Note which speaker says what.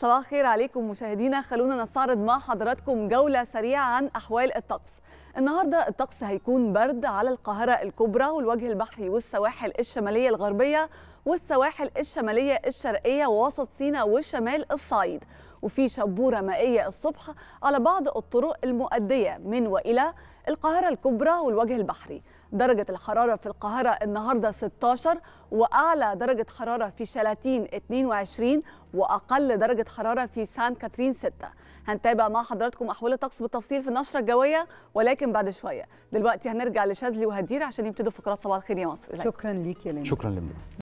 Speaker 1: صباح الخير عليكم مشاهدينا خلونا نستعرض مع حضراتكم جولة سريعة عن أحوال الطقس النهارده الطقس هيكون برد على القاهره الكبرى والوجه البحري والسواحل الشماليه الغربيه والسواحل الشماليه الشرقيه ووسط سيناء وشمال الصعيد وفي شبوره مائيه الصبح على بعض الطرق المؤديه من والى القاهره الكبرى والوجه البحري درجه الحراره في القاهره النهارده 16 واعلى درجه حراره في شلاتين 22 واقل درجه حراره في سان كاترين 6 هنتابع مع حضراتكم احوال الطقس بالتفصيل في النشره الجويه ولكن ولكن بعد شويه دلوقتي هنرجع لشاذلي وهدير عشان يبتدوا فقرات صباح الخير يا مصر
Speaker 2: شكرا ليك يا لينا شكرا لينا